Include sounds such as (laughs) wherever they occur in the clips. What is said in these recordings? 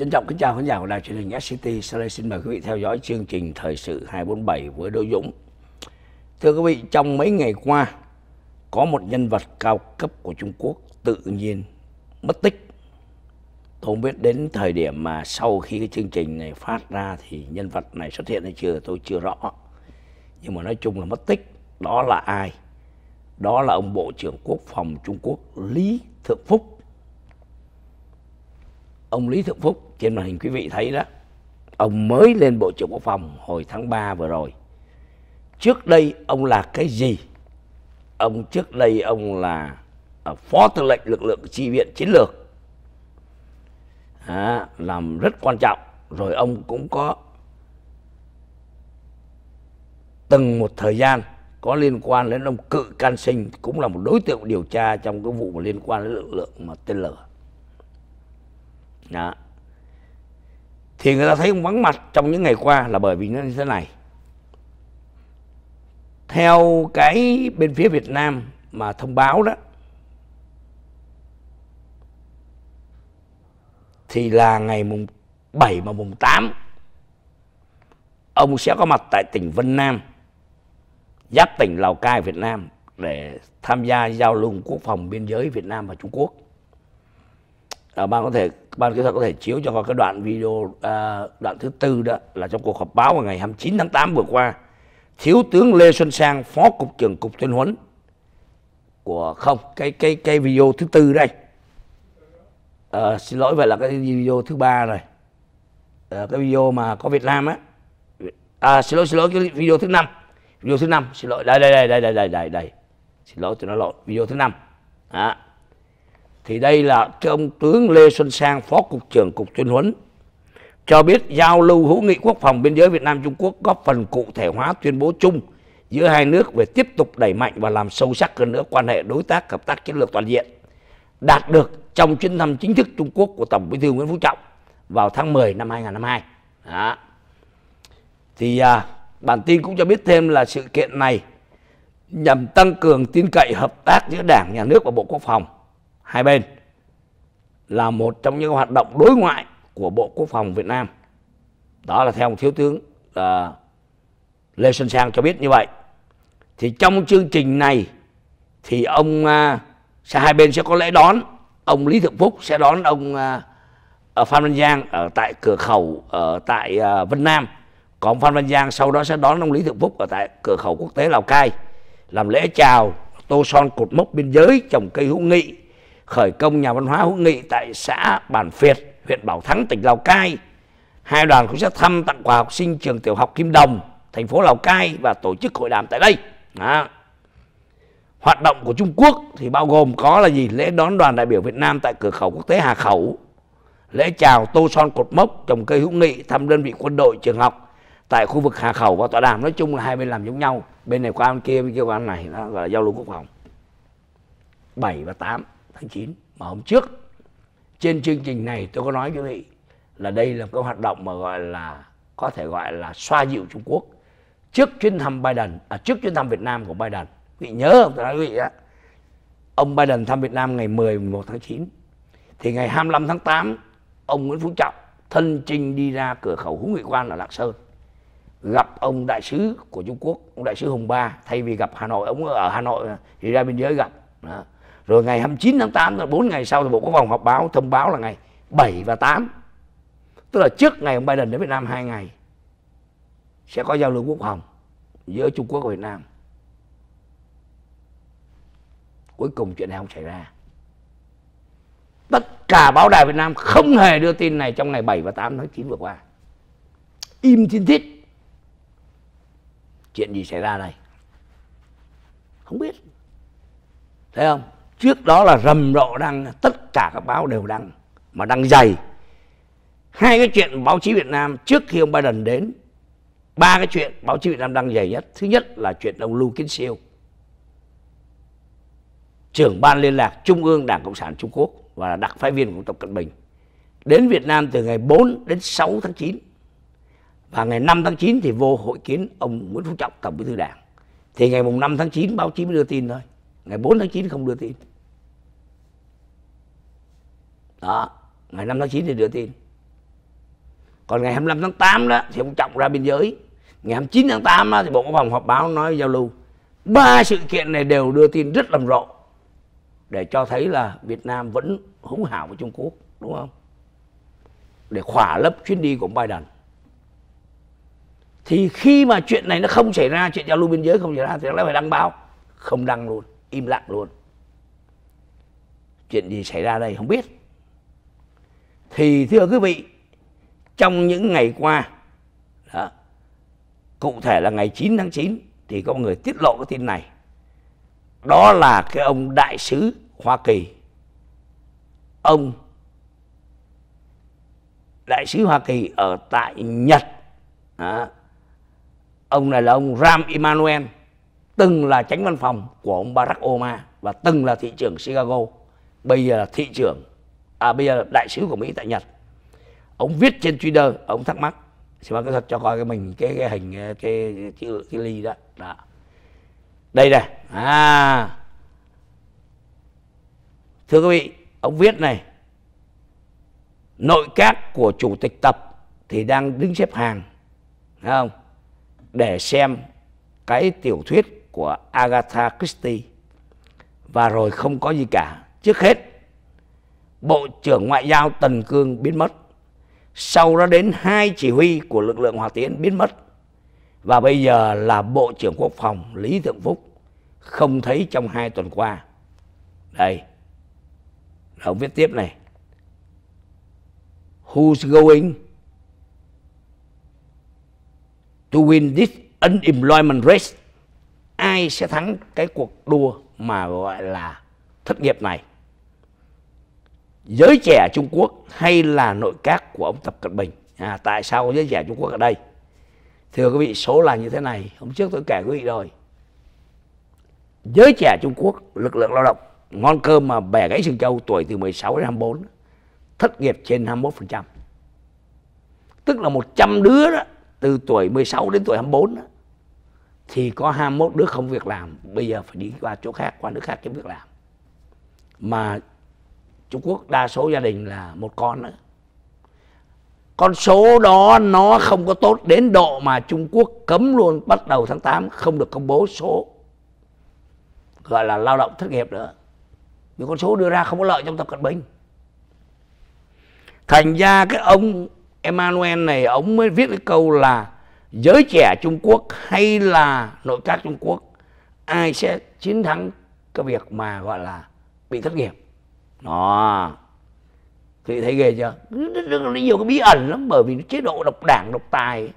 Trân trọng kính chào khán giả của đài truyền hình SCT. Sau đây xin mời quý vị theo dõi chương trình Thời sự 247 với Đỗ Dũng. Thưa quý vị, trong mấy ngày qua, có một nhân vật cao cấp của Trung Quốc tự nhiên mất tích. Tôi không biết đến thời điểm mà sau khi cái chương trình này phát ra thì nhân vật này xuất hiện hay chưa tôi chưa rõ. Nhưng mà nói chung là mất tích. Đó là ai? Đó là ông Bộ trưởng Quốc phòng Trung Quốc Lý Thượng Phúc ông Lý Thượng Phúc trên màn hình quý vị thấy đó ông mới lên Bộ trưởng Quốc phòng hồi tháng 3 vừa rồi trước đây ông là cái gì ông trước đây ông là à, phó tư lệnh lực lượng chi viện chiến lược à, làm rất quan trọng rồi ông cũng có từng một thời gian có liên quan đến ông cự can sinh cũng là một đối tượng điều tra trong cái vụ liên quan đến lực lượng mà tên lửa đó thì người ta thấy ông vắng mặt trong những ngày qua là bởi vì nó như thế này theo cái bên phía Việt Nam mà thông báo đó thì là ngày mùng 7 và mùng 8 ông sẽ có mặt tại tỉnh Vân Nam giáp tỉnh Lào Cai Việt Nam để tham gia giao lưu quốc phòng biên giới Việt Nam và Trung Quốc Ờ, ban có thể ban kỹ thuật có thể chiếu cho họ cái đoạn video à, đoạn thứ tư đó là trong cuộc họp báo vào ngày 29 tháng 8 vừa qua thiếu tướng Lê Xuân Sang phó cục trưởng cục tuyên huấn của không cái cái cái video thứ tư đây à, xin lỗi vậy là cái video thứ ba rồi à, cái video mà có Việt Nam á à, xin lỗi xin lỗi cái video thứ năm video thứ năm xin lỗi đây đây đây đây đây đây đây, đây. xin lỗi tôi nói lộn video thứ năm đó. À thì đây là cho ông tướng Lê Xuân Sang phó cục trưởng cục tuyên huấn cho biết giao lưu hữu nghị quốc phòng biên giới Việt Nam Trung Quốc góp phần cụ thể hóa tuyên bố chung giữa hai nước về tiếp tục đẩy mạnh và làm sâu sắc hơn nữa quan hệ đối tác hợp tác chiến lược toàn diện đạt được trong chuyến thăm chính thức Trung Quốc của Tổng Bí thư Nguyễn Phú Trọng vào tháng 10 năm 2022. Đó. Thì à, bản tin cũng cho biết thêm là sự kiện này nhằm tăng cường tin cậy hợp tác giữa Đảng, Nhà nước và Bộ Quốc phòng hai bên là một trong những hoạt động đối ngoại của Bộ Quốc phòng Việt Nam. Đó là theo Thiếu tướng uh, Lê Xuân Sang cho biết như vậy. Thì trong chương trình này thì ông à, sẽ hai bên sẽ có lễ đón ông Lý Thượng Phúc sẽ đón ông à, Phan Văn Giang ở tại cửa khẩu ở tại Vân Nam. Còn Phan Văn Giang sau đó sẽ đón ông Lý Thượng Phúc ở tại cửa khẩu quốc tế Lào Cai làm lễ chào tô son cột mốc biên giới trồng cây hữu nghị khởi công nhà văn hóa hữu nghị tại xã Bản Việt, huyện Bảo Thắng, tỉnh Lào Cai. Hai đoàn cũng sẽ thăm tặng quà học sinh trường tiểu học Kim Đồng, thành phố Lào Cai và tổ chức hội đàm tại đây. Đó. Hoạt động của Trung Quốc thì bao gồm có là gì? Lễ đón đoàn đại biểu Việt Nam tại cửa khẩu quốc tế Hà Khẩu, lễ chào tô son cột mốc trồng cây hữu nghị thăm đơn vị quân đội trường học tại khu vực Hà Khẩu và tọa đàm nói chung là hai bên làm giống nhau bên này qua bên kia bên kia qua bên này nó gọi là giao lưu quốc phòng 7 và 8 tháng 9 mà hôm trước trên chương trình này tôi có nói với quý vị là đây là cái hoạt động mà gọi là có thể gọi là xoa dịu Trung Quốc trước chuyến thăm Biden à, trước chuyến thăm Việt Nam của Biden quý vị nhớ không tôi nói quý vị á ông Biden thăm Việt Nam ngày 10 11 tháng 9 thì ngày 25 tháng 8 ông Nguyễn Phú Trọng thân trình đi ra cửa khẩu Hữu Nghị Quan ở Lạng Sơn gặp ông đại sứ của Trung Quốc ông đại sứ Hồng Ba thay vì gặp Hà Nội ông ở Hà Nội thì ra biên giới gặp đó rồi ngày 29 tháng 8 là 4 ngày sau thì Bộ Quốc phòng họp báo thông báo là ngày 7 và 8 tức là trước ngày ông Biden đến Việt Nam 2 ngày sẽ có giao lưu quốc phòng giữa Trung Quốc và Việt Nam cuối cùng chuyện này không xảy ra tất cả báo đài Việt Nam không hề đưa tin này trong ngày 7 và 8 tháng 9 vừa qua im thiên thiết chuyện gì xảy ra đây không biết thấy không trước đó là rầm rộ đăng tất cả các báo đều đăng mà đăng dày hai cái chuyện báo chí Việt Nam trước khi ông Biden đến ba cái chuyện báo chí Việt Nam đăng dày nhất thứ nhất là chuyện ông Lưu Kiến Siêu trưởng ban liên lạc Trung ương Đảng Cộng sản Trung Quốc và đặc phái viên của Tập Cận Bình đến Việt Nam từ ngày 4 đến 6 tháng 9 và ngày 5 tháng 9 thì vô hội kiến ông Nguyễn Phú Trọng Tổng Bí thư Đảng thì ngày mùng 5 tháng 9 báo chí mới đưa tin thôi ngày 4 tháng 9 không đưa tin đó ngày 5 tháng 9 thì đưa tin còn ngày 25 tháng 8 đó thì ông Trọng ra biên giới ngày 29 tháng 8 đó, thì bộ quốc phòng họp báo nói giao lưu ba sự kiện này đều đưa tin rất rầm rộ để cho thấy là Việt Nam vẫn hữu hảo với Trung Quốc đúng không để khỏa lấp chuyến đi của ông Biden thì khi mà chuyện này nó không xảy ra chuyện giao lưu biên giới không xảy ra thì nó phải đăng báo không đăng luôn im lặng luôn chuyện gì xảy ra đây không biết thì thưa quý vị trong những ngày qua đó, cụ thể là ngày 9 tháng 9 thì có người tiết lộ cái tin này đó là cái ông đại sứ Hoa Kỳ ông đại sứ Hoa Kỳ ở tại Nhật đó. ông này là ông Ram Emanuel từng là tránh văn phòng của ông Barack Obama và từng là thị trưởng Chicago bây giờ là thị trưởng à, bây giờ đại sứ của Mỹ tại Nhật ông viết trên Twitter ông thắc mắc xin bác thật cho coi cái mình cái, cái hình cái cái, cái, cái ly đó. đó đây này à thưa quý vị ông viết này nội các của chủ tịch tập thì đang đứng xếp hàng Thấy không để xem cái tiểu thuyết của Agatha Christie và rồi không có gì cả trước hết Bộ trưởng Ngoại giao Tần Cương biến mất. Sau đó đến hai chỉ huy của lực lượng Hòa Tiến biến mất. Và bây giờ là Bộ trưởng Quốc phòng Lý Thượng Phúc không thấy trong hai tuần qua. Đây. là ông viết tiếp này. Who's going to win this unemployment race? Ai sẽ thắng cái cuộc đua mà gọi là thất nghiệp này? giới trẻ Trung Quốc hay là nội các của ông Tập Cận Bình. À, tại sao có giới trẻ Trung Quốc ở đây? Thưa quý vị, số là như thế này. Hôm trước tôi kể quý vị rồi. Giới trẻ Trung Quốc, lực lượng lao động, ngon cơm mà bẻ gãy xương châu tuổi từ 16 đến 24, thất nghiệp trên 21%. Tức là 100 đứa đó, từ tuổi 16 đến tuổi 24 đó, thì có 21 đứa không việc làm, bây giờ phải đi qua chỗ khác, qua nước khác kiếm việc làm. Mà Trung Quốc đa số gia đình là một con nữa con số đó nó không có tốt đến độ mà Trung Quốc cấm luôn bắt đầu tháng 8 không được công bố số gọi là lao động thất nghiệp nữa vì con số đưa ra không có lợi trong Tập Cận Bình thành ra cái ông Emmanuel này ông mới viết cái câu là giới trẻ Trung Quốc hay là nội các Trung Quốc ai sẽ chiến thắng cái việc mà gọi là bị thất nghiệp đó thì thấy ghê chưa nó nhiều cái bí ẩn lắm bởi vì chế độ độc đảng độc tài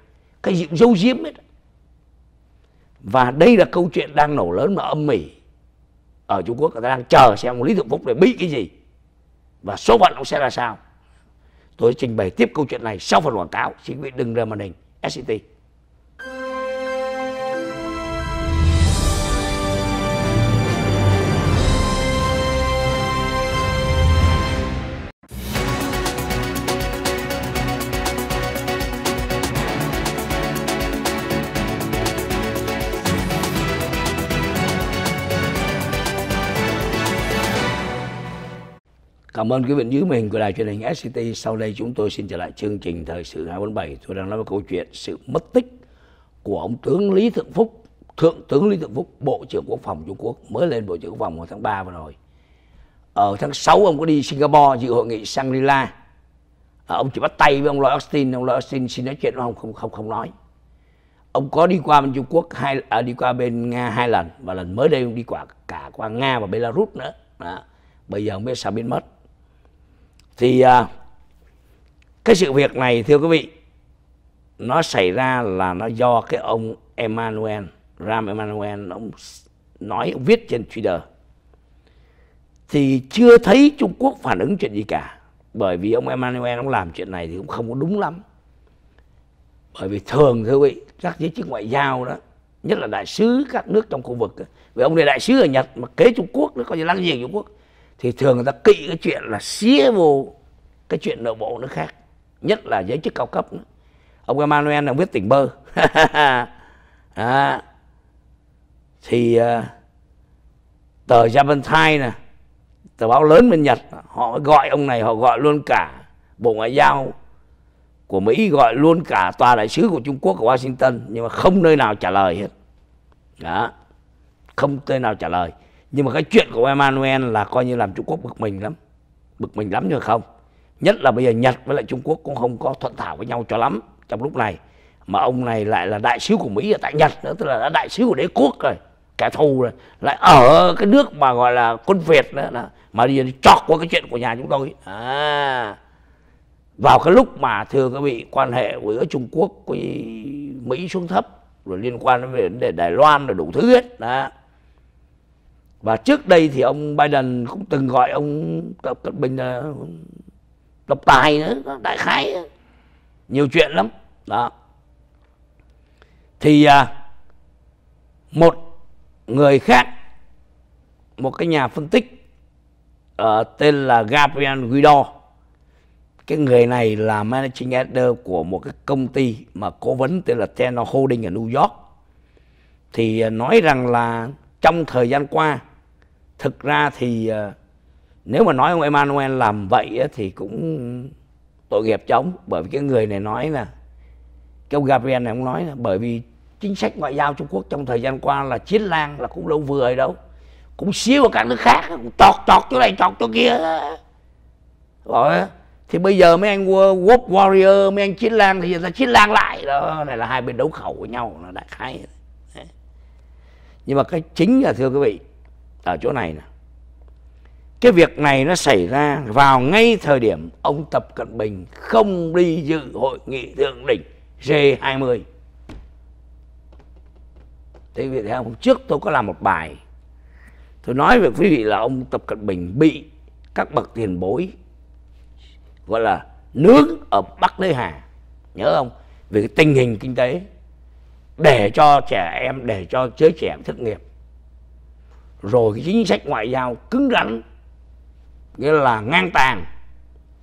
cái gì cũng giấu giếm hết và đây là câu chuyện đang nổ lớn mà âm mỉ ở Trung Quốc người ta đang chờ xem Lý Thượng Phúc để bị cái gì và số phận ông sẽ ra sao tôi trình bày tiếp câu chuyện này sau phần quảng cáo xin quý vị đừng rời màn hình SCT Cảm ơn quý vị dưới mình của đài truyền hình SCT. Sau đây chúng tôi xin trở lại chương trình Thời sự 247. Tôi đang nói về câu chuyện sự mất tích của ông tướng Lý Thượng Phúc. Thượng tướng Lý Thượng Phúc, Bộ trưởng Quốc phòng Trung Quốc, mới lên Bộ trưởng Quốc phòng vào tháng 3 vừa rồi. Ở tháng 6 ông có đi Singapore dự hội nghị Shangri-La. À, ông chỉ bắt tay với ông Lloyd Austin, ông Lloyd Austin xin nói chuyện ông không không không nói. Ông có đi qua bên Trung Quốc hai à, đi qua bên Nga hai lần và lần mới đây ông đi qua cả qua Nga và Belarus nữa. Đó. Bây giờ ông biết sao biến mất thì à, cái sự việc này thưa quý vị nó xảy ra là nó do cái ông Emmanuel Ram Emmanuel ông nói ông viết trên Twitter thì chưa thấy Trung Quốc phản ứng chuyện gì cả bởi vì ông Emmanuel ông làm chuyện này thì cũng không có đúng lắm bởi vì thường thưa quý vị các giới chức ngoại giao đó nhất là đại sứ các nước trong khu vực vì ông này đại sứ ở Nhật mà kế Trung Quốc nó coi như lăng giềng Trung Quốc thì thường người ta kỵ cái chuyện là xía vô cái chuyện nội bộ nước khác nhất là giới chức cao cấp nữa. ông Emmanuel ông biết tỉnh bơ à, (laughs) thì uh, tờ Japan nè tờ báo lớn bên Nhật họ gọi ông này họ gọi luôn cả bộ ngoại giao của Mỹ gọi luôn cả tòa đại sứ của Trung Quốc ở Washington nhưng mà không nơi nào trả lời hết đó không nơi nào trả lời nhưng mà cái chuyện của Emmanuel là coi như làm Trung Quốc bực mình lắm bực mình lắm rồi không nhất là bây giờ Nhật với lại Trung Quốc cũng không có thuận thảo với nhau cho lắm trong lúc này mà ông này lại là đại sứ của Mỹ ở tại Nhật nữa tức là đã đại sứ của đế quốc rồi kẻ thù rồi lại ở cái nước mà gọi là quân Việt nữa là mà đi chọc qua cái chuyện của nhà chúng tôi à vào cái lúc mà thưa các vị quan hệ giữa Trung Quốc với Mỹ xuống thấp rồi liên quan đến vấn đề Đài Loan rồi đủ thứ hết đó và trước đây thì ông Biden cũng từng gọi ông Tập Cận Bình là độc tài nữa đại khái nữa. nhiều chuyện lắm đó thì à, một người khác một cái nhà phân tích uh, tên là Gabriel Guido cái người này là managing editor của một cái công ty mà cố vấn tên là Tenor Holding ở New York thì à, nói rằng là trong thời gian qua thực ra thì ờ, nếu mà nói ông Emmanuel làm vậy thì cũng tội nghiệp cho ông bởi vì cái người này nói là cái ông Gabriel này ông nói là bởi vì chính sách ngoại giao Trung Quốc trong thời gian qua là chiến lang là cũng đâu vừa rồi đâu cũng xíu vào các nước khác cũng tọt tọt chỗ này tọt chỗ kia rồi thì bây giờ mấy anh World Warrior mấy anh chiến lang thì giờ ta chiến lang lại đó này là hai bên đấu khẩu với nhau là đại khái nhưng mà cái chính là thưa quý vị ở chỗ này nè cái việc này nó xảy ra vào ngay thời điểm ông Tập Cận Bình không đi dự hội nghị thượng đỉnh G20. Thế vị thấy không? Trước tôi có làm một bài. Tôi nói với quý vị là ông Tập Cận Bình bị các bậc tiền bối gọi là nướng ở Bắc Lê Hà. Nhớ không? Về cái tình hình kinh tế để cho trẻ em, để cho giới trẻ thất nghiệp rồi cái chính sách ngoại giao cứng rắn nghĩa là ngang tàn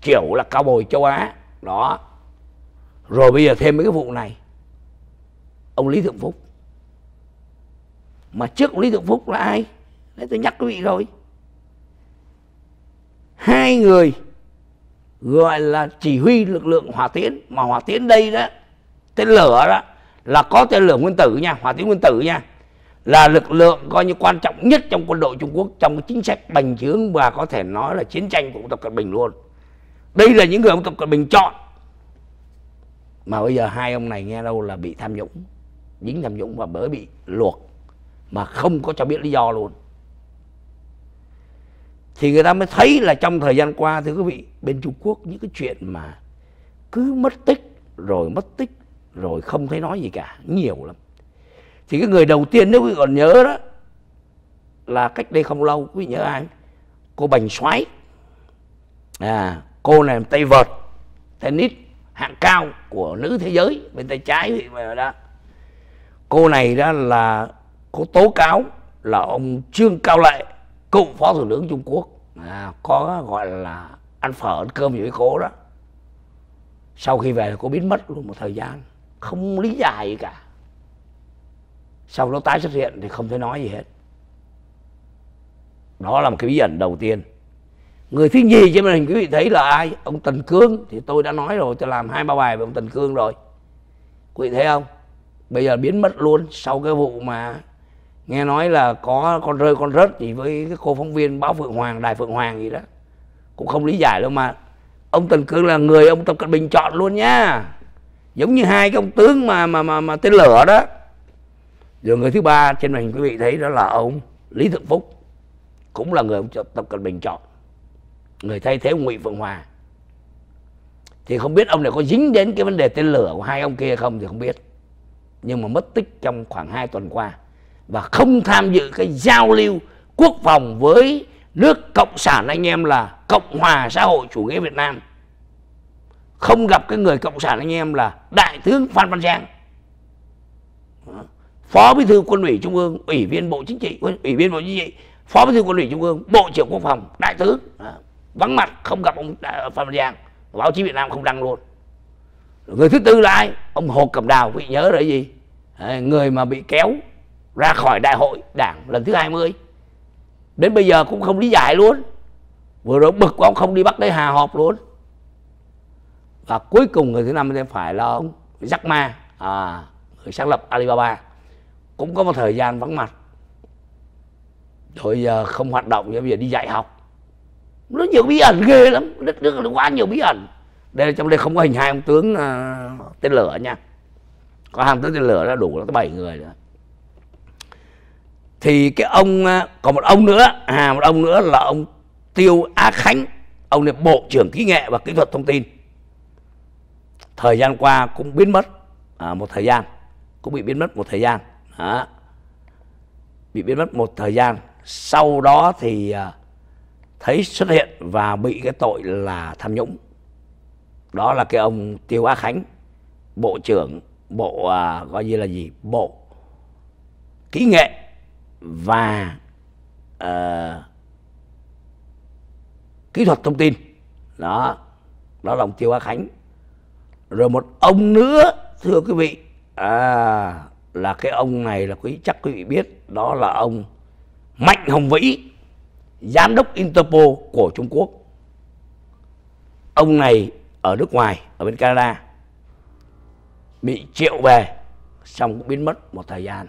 kiểu là cao bồi châu á đó rồi bây giờ thêm mấy cái vụ này ông lý thượng phúc mà trước ông lý thượng phúc là ai đấy tôi nhắc quý vị rồi hai người gọi là chỉ huy lực lượng hỏa tiến mà hỏa tiến đây đó tên lửa đó là có tên lửa nguyên tử nha hỏa tiến nguyên tử nha là lực lượng coi như quan trọng nhất trong quân đội Trung Quốc trong chính sách bành trướng và có thể nói là chiến tranh của ông Tập Cận Bình luôn. Đây là những người ông Tập Cận Bình chọn. Mà bây giờ hai ông này nghe đâu là bị tham nhũng, dính tham nhũng và mới bị luộc mà không có cho biết lý do luôn. Thì người ta mới thấy là trong thời gian qua thưa quý vị, bên Trung Quốc những cái chuyện mà cứ mất tích rồi mất tích rồi không thấy nói gì cả, nhiều lắm thì cái người đầu tiên nếu quý vị còn nhớ đó là cách đây không lâu quý nhớ ai cô bành xoáy à, cô này tay vợt tennis hạng cao của nữ thế giới bên tay trái vậy đó cô này đó là cô tố cáo là ông trương cao lệ cựu phó thủ tướng trung quốc à, có gọi là ăn phở ăn cơm gì với cô đó sau khi về cô biến mất luôn một thời gian không lý giải gì cả sau đó tái xuất hiện thì không thể nói gì hết đó là một cái bí ẩn đầu tiên người thứ nhì trên màn hình quý vị thấy là ai ông tần cương thì tôi đã nói rồi tôi làm hai ba bài về ông tần cương rồi quý vị thấy không bây giờ biến mất luôn sau cái vụ mà nghe nói là có con rơi con rớt gì với cái cô phóng viên báo phượng hoàng đài phượng hoàng gì đó cũng không lý giải đâu mà ông tần cương là người ông tập cận bình chọn luôn nhá giống như hai cái ông tướng mà mà mà, mà tên lửa đó rồi người thứ ba trên màn quý vị thấy đó là ông lý thượng phúc cũng là người ông tập cận bình chọn người thay thế ngụy phượng hòa thì không biết ông này có dính đến cái vấn đề tên lửa của hai ông kia không thì không biết nhưng mà mất tích trong khoảng 2 tuần qua và không tham dự cái giao lưu quốc phòng với nước cộng sản anh em là cộng hòa xã hội chủ nghĩa việt nam không gặp cái người cộng sản anh em là đại tướng phan văn giang phó bí thư quân ủy trung ương ủy viên bộ chính trị ủy viên bộ chính trị phó bí thư quân ủy trung ương bộ trưởng quốc phòng đại tướng vắng mặt không gặp ông à, phạm văn giang báo chí việt nam không đăng luôn người thứ tư là ai ông hồ cẩm đào vị nhớ là gì à, người mà bị kéo ra khỏi đại hội đảng lần thứ 20 đến bây giờ cũng không lý giải luôn vừa rồi bực của ông không đi bắt lấy hà họp luôn và cuối cùng người thứ năm phải là ông Jack Ma à, người sáng lập Alibaba cũng có một thời gian vắng mặt rồi giờ không hoạt động giờ bây giờ đi dạy học nó nhiều bí ẩn ghê lắm đất nước nó quá nhiều bí ẩn đây trong đây không có hình hai ông tướng uh, tên lửa nha có hai ông tướng tên lửa đã đủ là bảy người nữa thì cái ông uh, còn một ông nữa à một ông nữa là ông tiêu á khánh ông là bộ trưởng kỹ nghệ và kỹ thuật thông tin thời gian qua cũng biến mất à, một thời gian cũng bị biến mất một thời gian đó. bị biến mất một thời gian sau đó thì à, thấy xuất hiện và bị cái tội là tham nhũng đó là cái ông tiêu á khánh bộ trưởng bộ à, gọi như là gì bộ kỹ nghệ và à, kỹ thuật thông tin đó đó là ông tiêu á khánh rồi một ông nữa thưa quý vị à, là cái ông này là quý chắc quý vị biết đó là ông Mạnh Hồng Vĩ giám đốc Interpol của Trung Quốc ông này ở nước ngoài ở bên Canada bị triệu về xong cũng biến mất một thời gian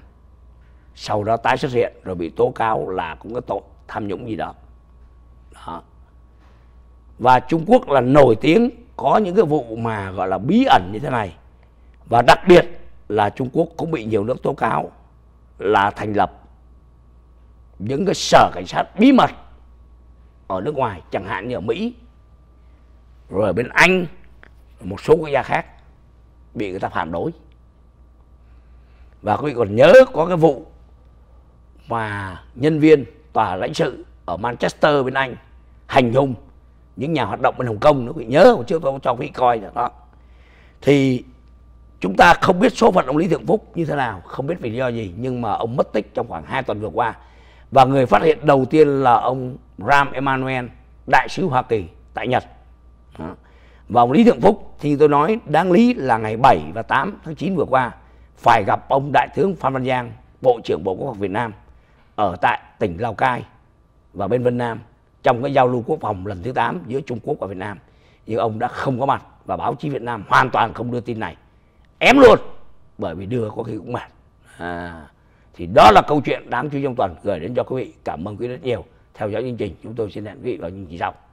sau đó tái xuất hiện rồi bị tố cáo là cũng có tội tham nhũng gì đó. đó và Trung Quốc là nổi tiếng có những cái vụ mà gọi là bí ẩn như thế này và đặc biệt là Trung Quốc cũng bị nhiều nước tố cáo là thành lập những cái sở cảnh sát bí mật ở nước ngoài chẳng hạn như ở Mỹ rồi ở bên Anh một số quốc gia khác bị người ta phản đối và quý vị còn nhớ có cái vụ mà nhân viên tòa lãnh sự ở Manchester bên Anh hành hung những nhà hoạt động bên Hồng Kông nữa quý vị nhớ hồi trước tôi cho quý vị coi rồi đó thì Chúng ta không biết số phận ông Lý Thượng Phúc như thế nào, không biết vì lý do gì nhưng mà ông mất tích trong khoảng 2 tuần vừa qua. Và người phát hiện đầu tiên là ông Ram Emanuel, đại sứ Hoa Kỳ tại Nhật. Đó. Và ông Lý Thượng Phúc thì tôi nói đáng lý là ngày 7 và 8 tháng 9 vừa qua phải gặp ông Đại tướng Phan Văn Giang, Bộ trưởng Bộ Quốc phòng Việt Nam ở tại tỉnh Lào Cai và bên Vân Nam trong cái giao lưu quốc phòng lần thứ 8 giữa Trung Quốc và Việt Nam. Nhưng ông đã không có mặt và báo chí Việt Nam hoàn toàn không đưa tin này ém luôn bởi vì đưa có khi cũng mệt à, thì đó là câu chuyện đáng chú ý trong tuần gửi đến cho quý vị cảm ơn quý vị rất nhiều theo dõi chương trình chúng tôi xin hẹn quý vị vào những kỳ sau